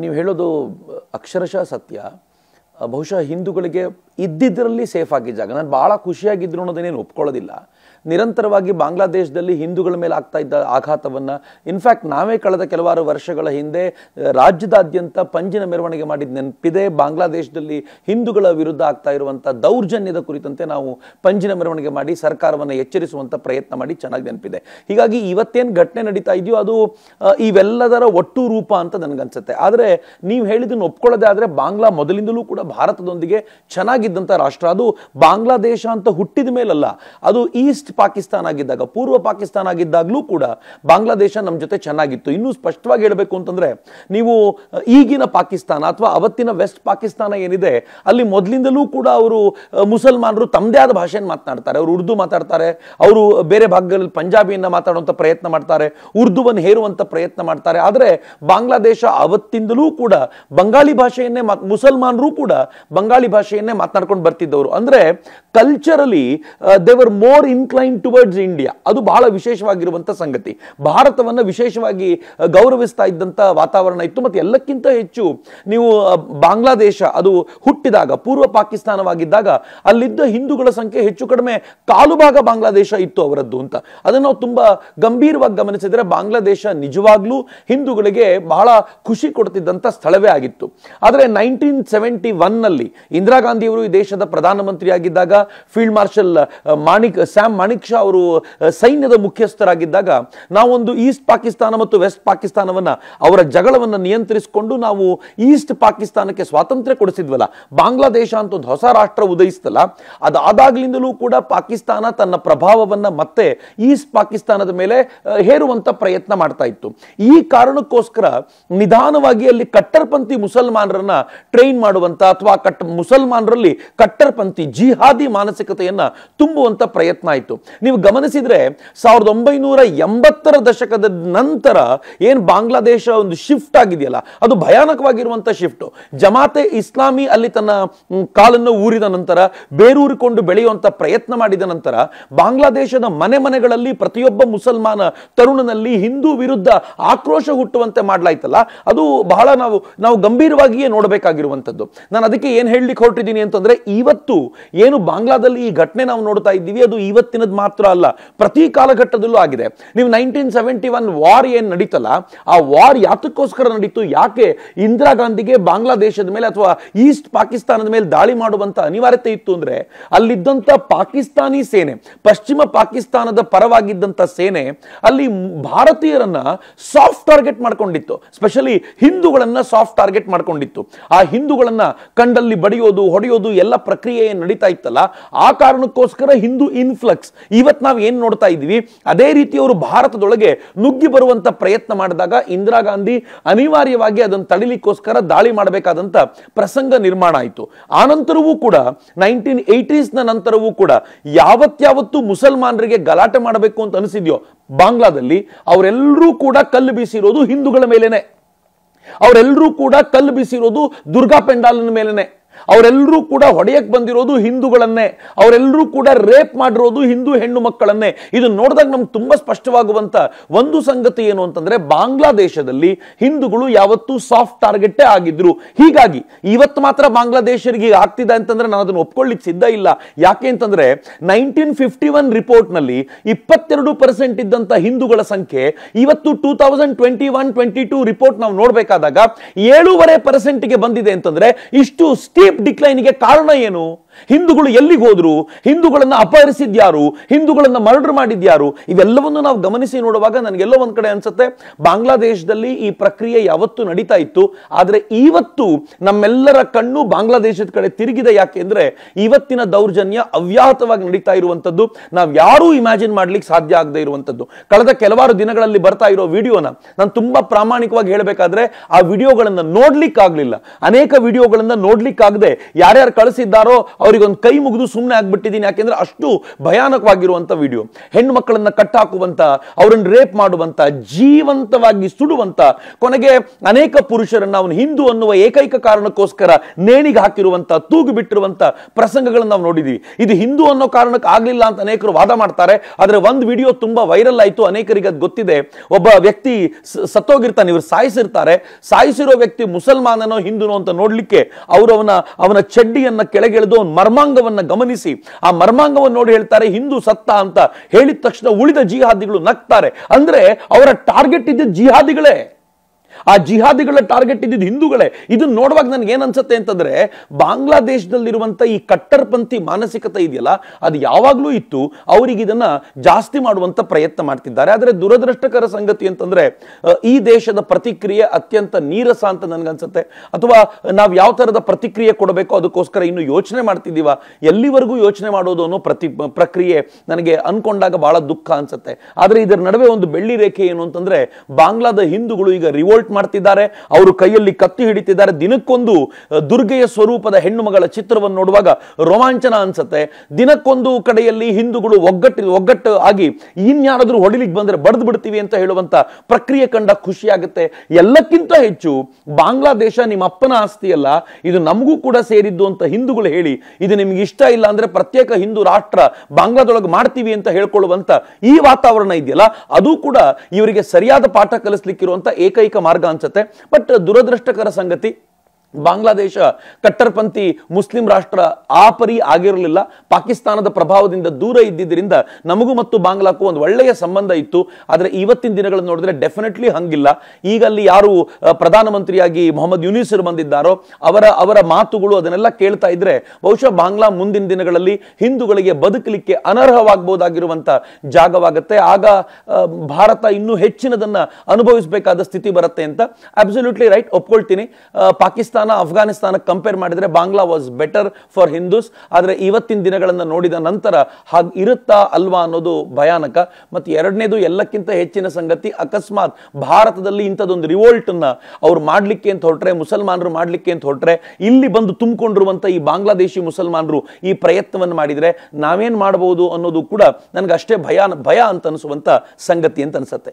ನೀವು ಹೇಳೋದು ಅಕ್ಷರಶಃ ಸತ್ಯ ಬಹುಶಃ ಹಿಂದೂಗಳಿಗೆ ಇದ್ದಿದ್ದರಲ್ಲಿ ಸೇಫ್ ಆಗಿದ್ದ ಜಾಗ ನಾನು ಭಾಳ ಖುಷಿಯಾಗಿದ್ದರು ಅನ್ನೋದನ್ನೇನು ಒಪ್ಕೊಳ್ಳೋದಿಲ್ಲ ನಿರಂತರವಾಗಿ ಬಾಂಗ್ಲಾದೇಶದಲ್ಲಿ ಹಿಂದೂಗಳ ಮೇಲೆ ಆಗ್ತಾ ಇದ್ದ ಆಘಾತವನ್ನು ಇನ್ಫ್ಯಾಕ್ಟ್ ನಾವೇ ಕಳೆದ ಕೆಲವಾರು ವರ್ಷಗಳ ಹಿಂದೆ ರಾಜ್ಯದಾದ್ಯಂತ ಪಂಜಿನ ಮೆರವಣಿಗೆ ಮಾಡಿದ ನೆನಪಿದೆ ಬಾಂಗ್ಲಾದೇಶದಲ್ಲಿ ಹಿಂದೂಗಳ ವಿರುದ್ಧ ಆಗ್ತಾ ಇರುವಂಥ ದೌರ್ಜನ್ಯದ ಕುರಿತಂತೆ ನಾವು ಪಂಜಿನ ಮೆರವಣಿಗೆ ಮಾಡಿ ಸರ್ಕಾರವನ್ನು ಎಚ್ಚರಿಸುವಂಥ ಪ್ರಯತ್ನ ಮಾಡಿ ಚೆನ್ನಾಗಿ ನೆನಪಿದೆ ಹೀಗಾಗಿ ಇವತ್ತೇನು ಘಟನೆ ನಡೀತಾ ಇದೆಯೋ ಅದು ಇವೆಲ್ಲದರ ಒಟ್ಟು ರೂಪ ಅಂತ ನನಗನ್ಸುತ್ತೆ ಆದರೆ ನೀವು ಹೇಳಿದನ್ನು ಒಪ್ಕೊಳ್ಳೋದೇ ಆದರೆ ಬಾಂಗ್ಲಾ ಮೊದಲಿಂದಲೂ ಕೂಡ ಭಾರತದೊಂದಿಗೆ ಚೆನ್ನಾಗಿದ್ದಂಥ ರಾಷ್ಟ್ರ ಅದು ಬಾಂಗ್ಲಾದೇಶ ಅಂತ ಹುಟ್ಟಿದ ಮೇಲಲ್ಲ ಅದು ಈಸ್ಟ್ ಪಾಕಿಸ್ತಾನ ಆಗಿದ್ದಾಗ ಪೂರ್ವ ಪಾಕಿಸ್ತಾನ ಆಗಿದ್ದಾಗಲೂ ಕೂಡ ಬಾಂಗ್ಲಾದೇಶ ನಮ್ಮ ಜೊತೆ ಚೆನ್ನಾಗಿತ್ತು ಇನ್ನೂ ಸ್ಪಷ್ಟವಾಗಿ ಹೇಳಬೇಕು ಅಂತಂದರೆ ನೀವು ಈಗಿನ ಪಾಕಿಸ್ತಾನ ಅಥವಾ ಅವತ್ತಿನ ವೆಸ್ಟ್ ಪಾಕಿಸ್ತಾನ ಏನಿದೆ ಅಲ್ಲಿ ಮೊದಲಿಂದಲೂ ಕೂಡ ಅವರು ಮುಸಲ್ಮಾನರು ತಮ್ಮದೇ ಆದ ಭಾಷೆಯನ್ನು ಮಾತನಾಡ್ತಾರೆ ಅವರು ಉರ್ದು ಮಾತಾಡ್ತಾರೆ ಅವರು ಬೇರೆ ಭಾಗಗಳಲ್ಲಿ ಪಂಜಾಬಿಯನ್ನು ಮಾತಾಡುವಂಥ ಪ್ರಯತ್ನ ಮಾಡ್ತಾರೆ ಉರ್ದುವನ್ನು ಹೇರುವಂಥ ಪ್ರಯತ್ನ ಮಾಡ್ತಾರೆ ಆದರೆ ಬಾಂಗ್ಲಾದೇಶ ಅವತ್ತಿಂದಲೂ ಕೂಡ ಬಂಗಾಳಿ ಭಾಷೆಯನ್ನೇ ಮಾತ್ ಮುಸಲ್ಮಾನರು ಕೂಡ ಬಂಗಾಳಿ ಭಾಷೆಯನ್ನೇ ಮಾತನಾಡ್ಕೊಂಡು ಬರ್ತಿದ್ದವರು ಅಂದರೆ ಕಲ್ಚರಲಿ ದೇವರ್ ಮೋರ್ ಇನ್ಕ್ಲೈನ್ ಟುವರ್ಡ್ಸ್ ಇಂಡಿಯಾ ಅದು ಬಹಳ ವಿಶೇಷವಾಗಿರುವಂಥ ಸಂಗತಿ ಭಾರತವನ್ನು ವಿಶೇಷವಾಗಿ ಗೌರವಿಸ್ತಾ ಇದ್ದಂಥ ವಾತಾವರಣ ಇತ್ತು ಮತ್ತು ಎಲ್ಲಕ್ಕಿಂತ ಹೆಚ್ಚು ನೀವು ಬಾಂಗ್ಲಾದೇಶ ಅದು ಹುಟ್ಟಿದಾಗ ಪೂರ್ವ ಪಾಕಿಸ್ತಾನವಾಗಿದ್ದಾಗ ಅಲ್ಲಿದ್ದ ಹಿಂದೂಗಳ ಸಂಖ್ಯೆ ಹೆಚ್ಚು ಕಡಿಮೆ ಕಾಲು ಭಾಗ ಬಾಂಗ್ಲಾದೇಶ ಇತ್ತು ಅವರದ್ದು ಅಂತ ಅದನ್ನು ನಾವು ತುಂಬ ಗಂಭೀರವಾಗಿ ಗಮನಿಸಿದರೆ ಬಾಂಗ್ಲಾದೇಶ ನಿಜವಾಗ್ಲೂ ಹಿಂದೂಗಳಿಗೆ ಬಹಳ ಖುಷಿ ಕೊಡ್ತಿದ್ದಂಥ ಸ್ಥಳವೇ ಆಗಿತ್ತು ಆದರೆ ನೈನ್ಟೀನ್ ಸೆವೆಂಟಿ ಒನ್ನಲ್ಲಿ ಇಂದಿರಾ ಗಾಂಧಿಯವರು ಈ ದೇಶದ ಆಗಿದ್ದಾಗ field marshal Manek Sam Manek Manekshaw ಅವರು ಸೈನ್ಯದ ಮುಖ್ಯಸ್ಥರಾಗಿದ್ದಾಗ ನಾವೊಂದು ಈಸ್ಟ್ ಪಾಕಿಸ್ತಾನ ಮತ್ತು ವೆಸ್ಟ್ ಪಾಕಿಸ್ತಾನವನ್ನು ಅವರ ಜಗಳವನ್ನು ನಿಯಂತ್ರಿಸಿಕೊಂಡು ನಾವು ಈಸ್ಟ್ ಪಾಕಿಸ್ತಾನಕ್ಕೆ ಸ್ವಾತಂತ್ರ್ಯ ಕೊಡಿಸಿದ್ವಲ್ಲ ಬಾಂಗ್ಲಾದೇಶ ಅಂತ ಒಂದು ಹೊಸ ರಾಷ್ಟ್ರ ಉದಯಿಸ್ತಲ್ಲ ಅದಾದಾಗ್ಲಿಂದಲೂ ಕೂಡ ಪಾಕಿಸ್ತಾನ ತನ್ನ ಪ್ರಭಾವವನ್ನು ಮತ್ತೆ ಈಸ್ಟ್ ಪಾಕಿಸ್ತಾನದ ಮೇಲೆ ಹೇರುವಂತ ಪ್ರಯತ್ನ ಮಾಡ್ತಾ ಇತ್ತು ಈ ಕಾರಣಕ್ಕೋಸ್ಕರ ನಿಧಾನವಾಗಿ ಅಲ್ಲಿ ಕಟ್ಟರ್ಪಂಥಿ ಮುಸಲ್ಮಾನರನ್ನ ಟ್ರೈನ್ ಮಾಡುವಂತ ಅಥವಾ ಕಟ್ ಮುಸಲ್ಮಾನರಲ್ಲಿ ಕಟ್ಟರ್ಪಂಥಿ ಜಿಹಾದಿ ಮಾನಸಿಕತೆಯನ್ನು ತುಂಬುವಂತ ಪ್ರಯತ್ನ ಆಯಿತು ನೀವು ಗಮನಿಸಿದರೆ ಸಾವಿರದ ಒಂಬೈನೂರ ಎಂಬತ್ತರ ದಶಕದ ನಂತರ ಏನು ಬಾಂಗ್ಲಾದೇಶ ಒಂದು ಶಿಫ್ಟ್ ಆಗಿದೆಯಲ್ಲ ಅದು ಭಯಾನಕವಾಗಿರುವಂಥ ಶಿಫ್ಟ್ ಜಮಾತೆ ಇಸ್ಲಾಮಿ ಅಲ್ಲಿ ತನ್ನ ಕಾಲನ್ನು ಊರಿದ ನಂತರ ಬೇರೂರಿಕೊಂಡು ಬೆಳೆಯುವಂತ ಪ್ರಯತ್ನ ಮಾಡಿದ ನಂತರ ಬಾಂಗ್ಲಾದೇಶದ ಮನೆ ಮನೆಗಳಲ್ಲಿ ಪ್ರತಿಯೊಬ್ಬ ಮುಸಲ್ಮಾನ ತರುಣನಲ್ಲಿ ಹಿಂದೂ ವಿರುದ್ಧ ಆಕ್ರೋಶ ಹುಟ್ಟುವಂತೆ ಮಾಡಲಾಯ್ತಲ್ಲ ಅದು ಬಹಳ ನಾವು ನಾವು ಗಂಭೀರವಾಗಿಯೇ ನೋಡಬೇಕಾಗಿರುವಂಥದ್ದು ನಾನು ಅದಕ್ಕೆ ಏನು ಹೇಳಲಿಕ್ಕೆ ಹೊರಟಿದ್ದೀನಿ ಅಂತಂದ್ರೆ ಇವತ್ತು ಏನು ಬಾಂಗ್ಲಾದಲ್ಲಿ ಈ ಘಟನೆ ನಾವು ನೋಡ್ತಾ ಇದ್ದೀವಿ ಅದು ಇವತ್ತಿನ ಕಾಲಘಟ್ಟದ ಮಾತ್ರ ಅಲ್ಲ ಪ್ರತಿ ಕಾಲಘಟ್ಟದಲ್ಲೂ ಆಗಿದೆ ನೀವು ನೈನ್ಟೀನ್ ಸೆವೆಂಟಿ ಒನ್ ವಾರ್ ಏನು ನಡೀತಲ್ಲ ಆ ವಾರ್ ಯಾತಕ್ಕೋಸ್ಕರ ನಡೀತು ಯಾಕೆ ಇಂದಿರಾ ಗಾಂಧಿಗೆ ಬಾಂಗ್ಲಾದೇಶದ ಮೇಲೆ ಅಥವಾ ಈಸ್ಟ್ ಪಾಕಿಸ್ತಾನದ ಮೇಲೆ ದಾಳಿ ಮಾಡುವಂತ ಅನಿವಾರ್ಯತೆ ಇತ್ತು ಅಂದ್ರೆ ಅಲ್ಲಿದ್ದಂಥ ಪಾಕಿಸ್ತಾನಿ ಸೇನೆ ಪಶ್ಚಿಮ ಪಾಕಿಸ್ತಾನದ ಪರವಾಗಿದ್ದಂಥ ಸೇನೆ ಅಲ್ಲಿ ಭಾರತೀಯರನ್ನ ಸಾಫ್ಟ್ ಟಾರ್ಗೆಟ್ ಮಾಡ್ಕೊಂಡಿತ್ತು ಸ್ಪೆಷಲಿ ಹಿಂದೂಗಳನ್ನ ಸಾಫ್ಟ್ ಟಾರ್ಗೆಟ್ ಮಾಡ್ಕೊಂಡಿತ್ತು ಆ ಹಿಂದೂಗಳನ್ನ ಕಂಡಲ್ಲಿ ಬಡಿಯೋದು ಹೊಡೆಯೋದು ಎಲ್ಲ ಪ್ರಕ್ರಿಯೆ ನಡೀತಾ ಇತ್ತಲ್ಲ ಆ ಕಾರಣಕ್ಕೋಸ್ಕರ ಹಿಂದೂ ಇನ್ಫ್ಲಕ್ಸ್ ಇವತ್ತು ನಾವು ಏನು ನೋಡ್ತಾ ಇದ್ದೀವಿ ಅದೇ ರೀತಿ ಅವರು ಭಾರತದೊಳಗೆ ನುಗ್ಗಿ ಬರುವಂತ ಪ್ರಯತ್ನ ಮಾಡಿದಾಗ ಇಂದಿರಾ ಗಾಂಧಿ ಅನಿವಾರ್ಯವಾಗಿ ಅದನ್ನು ತಡಿಲಿಕ್ಕೋಸ್ಕರ ದಾಳಿ ಮಾಡಬೇಕಾದಂತ ಪ್ರಸಂಗ ನಿರ್ಮಾಣ ಆಯಿತು ಆನಂತರವೂ ಕೂಡ ನೈನ್ಟೀನ್ ಏಯ್ಟೀಸ್ನ ನಂತರವೂ ಕೂಡ ಯಾವತ್ತಾವತ್ತು ಮುಸಲ್ಮಾನರಿಗೆ ಗಲಾಟೆ ಮಾಡಬೇಕು ಅಂತ ಅನಿಸಿದ್ಯೋ ಬಾಂಗ್ಲಾದಲ್ಲಿ ಅವರೆಲ್ಲರೂ ಕೂಡ ಕಲ್ಲು ಬೀಸಿರೋದು ಹಿಂದೂಗಳ ಮೇಲೇನೆ ಅವರೆಲ್ಲರೂ ಕೂಡ ಕಲ್ಲು ಬೀಸಿರೋದು ದುರ್ಗಾ ಪೆಂಡಾಲನ ಮೇಲೇನೆ ಅವರೆಲ್ಲರೂ ಕೂಡ ಹೊಡೆಯಕ್ಕೆ ಬಂದಿರೋದು ಹಿಂದೂಗಳನ್ನೇ ಅವರೆಲ್ಲರೂ ಕೂಡ ರೇಪ್ ಮಾಡಿರೋದು ಹಿಂದೂ ಹೆಣ್ಣು ಮಕ್ಕಳನ್ನೇ ಇದು ನೋಡಿದಾಗ ನಮ್ಗೆ ತುಂಬ ಸ್ಪಷ್ಟವಾಗುವಂಥ ಒಂದು ಸಂಗತಿ ಏನು ಅಂತಂದ್ರೆ ಬಾಂಗ್ಲಾದೇಶದಲ್ಲಿ ಹಿಂದೂಗಳು ಯಾವತ್ತೂ ಸಾಫ್ಟ್ ಟಾರ್ಗೆಟ್ ಆಗಿದ್ರು ಹೀಗಾಗಿ ಇವತ್ತು ಮಾತ್ರ ಬಾಂಗ್ಲಾದೇಶರಿಗೆ ಆಗ್ತಿದೆ ಅಂತಂದ್ರೆ ನಾನು ಅದನ್ನು ಒಪ್ಕೊಳ್ಳಿಕ್ಕೆ ಸಿದ್ಧ ಇಲ್ಲ ಯಾಕೆ ಅಂತಂದ್ರೆ ನೈನ್ಟೀನ್ ಫಿಫ್ಟಿ ಒನ್ ರಿಪೋರ್ಟ್ನಲ್ಲಿ ಇಪ್ಪತ್ತೆರಡು ಪರ್ಸೆಂಟ್ ಇದ್ದಂಥ ಹಿಂದೂಗಳ ಸಂಖ್ಯೆ ಇವತ್ತು two thousand twenty one twenty two report ನಾವು ನೋಡಬೇಕಾದಾಗ ಏಳೂವರೆ ಪರ್ಸೆಂಟ್ಗೆ ಬಂದಿದೆ ಅಂತಂದ್ರೆ ಇಷ್ಟು ಸ್ಟೀಪ್ ಡೀಪ್ ಡಿಕ್ಲೈನ್ಗೆ ಕಾರಣ ಏನು ಹಿಂದೂಗಳು ಎಲ್ಲಿಗೆ ಹೋದ್ರು ಹಿಂದೂಗಳನ್ನ ಅಪಹರಿಸಿದ್ಯಾರು ಹಿಂದೂಗಳನ್ನು ಮರ್ಡರ್ ಮಾಡಿದ್ಯಾರು ಇವೆಲ್ಲವನ್ನು ನಾವು ಗಮನಿಸಿ ನೋಡುವಾಗ ನನಗೆಲ್ಲೋ ಒಂದ್ ಕಡೆ ಅನ್ಸುತ್ತೆ ಬಾಂಗ್ಲಾದೇಶದಲ್ಲಿ ಈ ಪ್ರಕ್ರಿಯೆ ಯಾವತ್ತು ನಡೀತಾ ಇತ್ತು ಆದರೆ ಇವತ್ತು ನಮ್ಮೆಲ್ಲರ ಕಣ್ಣು ಬಾಂಗ್ಲಾದೇಶದ ಕಡೆ ತಿರುಗಿದೆ ಯಾಕೆಂದ್ರೆ ಇವತ್ತಿನ ದೌರ್ಜನ್ಯ ಅವ್ಯಾಹತವಾಗಿ ನಡೀತಾ ಇರುವಂಥದ್ದು ನಾವು ಯಾರು ಇಮ್ಯಾಜಿನ್ ಮಾಡ್ಲಿಕ್ಕೆ ಸಾಧ್ಯ ಆಗದೆ ಇರುವಂಥದ್ದು ಕಳೆದ ಕೆಲವಾರು ದಿನಗಳಲ್ಲಿ ಬರ್ತಾ ಇರೋ ವಿಡಿಯೋನ ನಾನು ತುಂಬಾ ಪ್ರಾಮಾಣಿಕವಾಗಿ ಹೇಳಬೇಕಾದ್ರೆ ಆ ವಿಡಿಯೋಗಳನ್ನು ಆಗ್ಲಿಲ್ಲ ಅನೇಕ ವಿಡಿಯೋಗಳನ್ನು ನೋಡ್ಲಿಕ್ಕಾಗ್ದೆ ಯಾರ್ಯಾರು ಕಳಿಸಿದ್ದಾರೋ ಅವರಿಗೊಂದು ಕೈ ಮುಗಿದು ಸುಮ್ಮನೆ ಆಗ್ಬಿಟ್ಟಿದ್ದೀನಿ ಯಾಕೆಂದ್ರೆ ಅಷ್ಟು ಭಯಾನಕವಾಗಿರುವಂಥ ವಿಡಿಯೋ ಹೆಣ್ಣು ಮಕ್ಕಳನ್ನು ಕಟ್ಟಾಕುವಂಥ ಅವರನ್ನು ರೇಪ್ ಮಾಡುವಂಥ ಜೀವಂತವಾಗಿ ಸುಡುವಂಥ ಕೊನೆಗೆ ಅನೇಕ ಪುರುಷರನ್ನು ಅವನು ಹಿಂದೂ ಅನ್ನುವ ಏಕೈಕ ಕಾರಣಕ್ಕೋಸ್ಕರ ನೇಣಿಗೆ ಹಾಕಿರುವಂಥ ತೂಗು ಬಿಟ್ಟಿರುವಂಥ ಪ್ರಸಂಗಗಳನ್ನು ನಾವು ನೋಡಿದ್ದೀವಿ ಇದು ಹಿಂದೂ ಅನ್ನೋ ಕಾರಣಕ್ಕೆ ಆಗಲಿಲ್ಲ ಅಂತ ಅನೇಕರು ವಾದ ಮಾಡ್ತಾರೆ ಆದರೆ ಒಂದು ವಿಡಿಯೋ ತುಂಬ ವೈರಲ್ ಆಯಿತು ಅನೇಕರಿಗೆ ಅದು ಗೊತ್ತಿದೆ ಒಬ್ಬ ವ್ಯಕ್ತಿ ಸತ್ತೋಗಿರ್ತಾನೆ ಇವರು ಸಾಯಿಸಿರ್ತಾರೆ ಸಾಯಿಸಿರೋ ವ್ಯಕ್ತಿ ಮುಸಲ್ಮಾನನೋ ಹಿಂದೂನೋ ಅಂತ ನೋಡಲಿಕ್ಕೆ ಅವರು ಅವನ ಅವನ ಚಡ್ಡಿಯನ್ನು ಕೆಳಗೆಳೆದು ಮರ್ಮಾಂಗವನ್ನ ಗಮನಿಸಿ ಆ ಮರ್ಮಾಂಗವನ್ನು ನೋಡಿ ಹೇಳ್ತಾರೆ ಹಿಂದೂ ಸತ್ತ ಅಂತ ಹೇಳಿದ ತಕ್ಷಣ ಉಳಿದ ಜಿಹಾದಿಗಳು ನಗ್ತಾರೆ ಅಂದ್ರೆ ಅವರ ಟಾರ್ಗೆಟ್ ಇದ್ದ ಜಿಹಾದಿಗಳೇ ಆ ಜಿಹಾದಿಗಳ ಟಾರ್ಗೆಟ್ ಇದ್ದಿದ್ದು ಹಿಂದೂಗಳೇ ಇದನ್ನ ನೋಡುವಾಗ ನನಗೆ ಏನ್ ಅನ್ಸುತ್ತೆ ಅಂತಂದ್ರೆ ಬಾಂಗ್ಲಾದೇಶದಲ್ಲಿರುವಂಥ ಈ ಕಟ್ಟರ್ಪಂಥಿ ಮಾನಸಿಕತೆ ಇದೆಯಲ್ಲ ಅದು ಯಾವಾಗಲೂ ಇತ್ತು ಅವರಿಗೆ ಇದನ್ನ ಜಾಸ್ತಿ ಮಾಡುವಂತ ಪ್ರಯತ್ನ ಮಾಡ್ತಿದ್ದಾರೆ ಆದರೆ ದುರದೃಷ್ಟಕರ ಸಂಗತಿ ಅಂತಂದ್ರೆ ಈ ದೇಶದ ಪ್ರತಿಕ್ರಿಯೆ ಅತ್ಯಂತ ನೀರಸ ಅಂತ ನನಗನ್ಸುತ್ತೆ ಅಥವಾ ನಾವು ಯಾವ ತರದ ಪ್ರತಿಕ್ರಿಯೆ ಕೊಡಬೇಕು ಅದಕ್ಕೋಸ್ಕರ ಇನ್ನು ಯೋಚನೆ ಮಾಡ್ತಿದ್ದೀವ ಎಲ್ಲಿವರೆಗೂ ಯೋಚನೆ ಮಾಡೋದು ಅನ್ನೋ ಪ್ರತಿ ಪ್ರಕ್ರಿಯೆ ನನಗೆ ಅನ್ಕೊಂಡಾಗ ಬಹಳ ದುಃಖ ಅನ್ಸುತ್ತೆ ಆದರೆ ಇದರ ನಡುವೆ ಒಂದು ಬೆಳ್ಳಿ ರೇಖೆ ಏನು ಅಂತಂದ್ರೆ ಬಾಂಗ್ಲಾದ ಹಿಂದೂಗಳು ಈಗ ರಿವೋಲ್ಟ್ ಮಾಡ್ತಿದ್ದಾರೆ ಅವರು ಕೈಯಲ್ಲಿ ಕತ್ತಿ ಹಿಡಿತಿದ್ದಾರೆ ದಿನಕ್ಕೊಂದು ದುರ್ಗೆಯ ಸ್ವರೂಪದ ಹೆಣ್ಣು ಮಗಳ ಚಿತ್ರವನ್ನು ನೋಡುವಾಗ ರೋಮಾಂಚನ ಅನ್ಸುತ್ತೆ ದಿನಕ್ಕೊಂದು ಕಡೆಯಲ್ಲಿ ಹಿಂದೂಗಳು ಒಗ್ಗಟ್ಟು ಒಗ್ಗಟ್ಟು ಆಗಿ ಇನ್ಯಾರಾದರೂ ಹೊಡಿಲಿಕ್ಕೆ ಬಂದರೆ ಬಡ್ದು ಬಿಡ್ತೀವಿ ಅಂತ ಹೇಳುವಂಥ ಪ್ರಕ್ರಿಯೆ ಕಂಡ ಖುಷಿಯಾಗುತ್ತೆ ಎಲ್ಲಕ್ಕಿಂತ ಹೆಚ್ಚು ಬಾಂಗ್ಲಾದೇಶ ನಿಮ್ಮ ಅಪ್ಪನ ಆಸ್ತಿಯಲ್ಲ ಇದು ನಮಗೂ ಕೂಡ ಸೇರಿದ್ದು ಅಂತ ಹಿಂದೂಗಳು ಹೇಳಿ ಇದು ನಿಮ್ಗೆ ಇಷ್ಟ ಇಲ್ಲ ಅಂದ್ರೆ ಪ್ರತ್ಯೇಕ ಹಿಂದೂ ರಾಷ್ಟ್ರ ಬಾಂಗ್ಲಾದೊಳಗೆ ಮಾಡ್ತೀವಿ ಅಂತ ಹೇಳ್ಕೊಳ್ಳುವಂತ ಈ ವಾತಾವರಣ ಇದೆಯಲ್ಲ ಅದು ಕೂಡ ಇವರಿಗೆ ಸರಿಯಾದ ಪಾಠ ಕಲಿಸ್ಲಿಕ್ಕಿರುವಂತ ಏಕೈಕ ಮಾರ್ಗ ಅನ್ಸುತ್ತೆ ಬಟ್ ದುರದೃಷ್ಟಕರ ಸಂಗತಿ ಬಾಂಗ್ಲಾದೇಶ ಕಟ್ಟರ್ಪಂಥಿ ಮುಸ್ಲಿಂ ರಾಷ್ಟ್ರ ಆ ಪರಿ ಆಗಿರಲಿಲ್ಲ ಪಾಕಿಸ್ತಾನದ ಪ್ರಭಾವದಿಂದ ದೂರ ಇದ್ದಿದ್ದರಿಂದ ನಮಗೂ ಮತ್ತು ಬಾಂಗ್ಲಾಕ್ಕೂ ಒಂದು ಒಳ್ಳೆಯ ಸಂಬಂಧ ಇತ್ತು ಆದರೆ ಇವತ್ತಿನ ದಿನಗಳನ್ನು ನೋಡಿದ್ರೆ ಡೆಫಿನೆಟ್ಲಿ ಹಂಗಿಲ್ಲ ಈಗ ಅಲ್ಲಿ ಯಾರು ಪ್ರಧಾನಮಂತ್ರಿಯಾಗಿ ಮೊಹಮ್ಮದ್ ಯುನೀಸರ್ ಬಂದಿದ್ದಾರೋ ಅವರ ಅವರ ಮಾತುಗಳು ಅದನ್ನೆಲ್ಲ ಕೇಳ್ತಾ ಇದ್ರೆ ಬಹುಶಃ ಬಾಂಗ್ಲಾ ಮುಂದಿನ ದಿನಗಳಲ್ಲಿ ಹಿಂದೂಗಳಿಗೆ ಬದುಕಲಿಕ್ಕೆ ಅನರ್ಹವಾಗಬಹುದಾಗಿರುವಂಥ ಜಾಗವಾಗುತ್ತೆ ಆಗ ಭಾರತ ಇನ್ನೂ ಹೆಚ್ಚಿನದನ್ನು ಅನುಭವಿಸಬೇಕಾದ ಸ್ಥಿತಿ ಬರುತ್ತೆ ಅಂತ ಅಬ್ಸಲ್ಯೂಟ್ಲಿ ರೈಟ್ ಒಪ್ಕೊಳ್ತೀನಿ ಪಾಕಿಸ್ತಾನ ಪಾಕಿಸ್ತಾನ ಅಫ್ಘಾನಿಸ್ತಾನಕ್ಕೆ ಕಂಪೇರ್ ಮಾಡಿದರೆ Bangla was better for Hindus ಆದರೆ ಇವತ್ತಿನ ದಿನಗಳನ್ನು ನೋಡಿದ ನಂತರ ಹಾಗೆ ಇರುತ್ತಾ ಅಲ್ವಾ ಅನ್ನೋದು ಭಯಾನಕ ಮತ್ತು ಎರಡನೇದು ಎಲ್ಲಕ್ಕಿಂತ ಹೆಚ್ಚಿನ ಸಂಗತಿ ಅಕಸ್ಮಾತ್ ಭಾರತದಲ್ಲಿ ಇಂಥದ್ದೊಂದು ರಿವೋಲ್ಟನ್ನು ಅವ್ರು ಮಾಡಲಿಕ್ಕೆ ಅಂತ ಹೊರಟ್ರೆ ಮುಸಲ್ಮಾನರು ಮಾಡಲಿಕ್ಕೆ ಅಂತ ಹೊರಟ್ರೆ ಇಲ್ಲಿ ಬಂದು ತುಂಬಿಕೊಂಡಿರುವಂಥ ಈ ಬಾಂಗ್ಲಾದೇಶಿ ಮುಸಲ್ಮಾನರು ಈ ಪ್ರಯತ್ನವನ್ನು ಮಾಡಿದರೆ ನಾವೇನು ಮಾಡಬಹುದು ಅನ್ನೋದು ಕೂಡ ನನಗೆ ಅಷ್ಟೇ ಭಯ ಭಯ ಅಂತ ಅನಿಸುವಂಥ ಸಂಗತಿ ಅಂತ ಅನಿಸುತ್ತೆ